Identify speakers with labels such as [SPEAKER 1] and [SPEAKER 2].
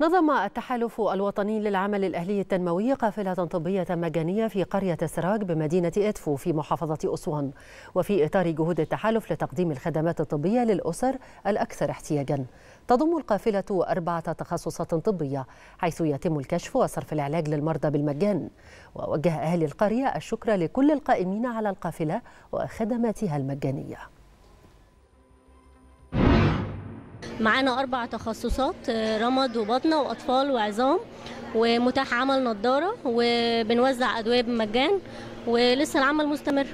[SPEAKER 1] نظم التحالف الوطني للعمل الأهلي التنموي قافلة طبية مجانية في قرية سراج بمدينة إدفو في محافظة أسوان وفي إطار جهود التحالف لتقديم الخدمات الطبية للأسر الأكثر احتياجا تضم القافلة أربعة تخصصات طبية حيث يتم الكشف وصرف العلاج للمرضى بالمجان ووجه أهل القرية الشكر لكل القائمين على القافلة وخدماتها المجانية
[SPEAKER 2] معانا اربع تخصصات آه، رمد وبطنه واطفال وعظام ومتاح عمل نضاره وبنوزع ادويه بمجان ولسه العمل مستمر